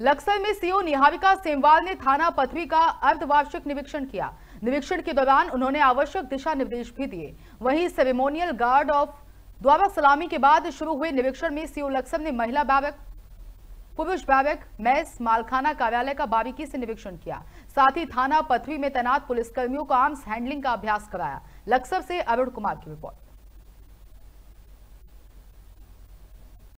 लक्सर में सीओ निहारिका सेमवाल ने थाना पथवी का अर्धवार्षिक निरीक्षण किया निरीक्षण के दौरान उन्होंने आवश्यक दिशा निर्देश भी दिए वहीं सेरेमोनियल गार्ड ऑफ द्वारा सलामी के बाद शुरू हुए निरीक्षण में सीओ लक्सर ने महिला बावक पुरुष बावक मैस मालखाना कार्यालय का बारीकी से निरीक्षण किया साथ ही थाना पथवी में तैनात पुलिसकर्मियों को आर्म्स हैंडलिंग का अभ्यास कराया लक्सर से अरुण कुमार की रिपोर्ट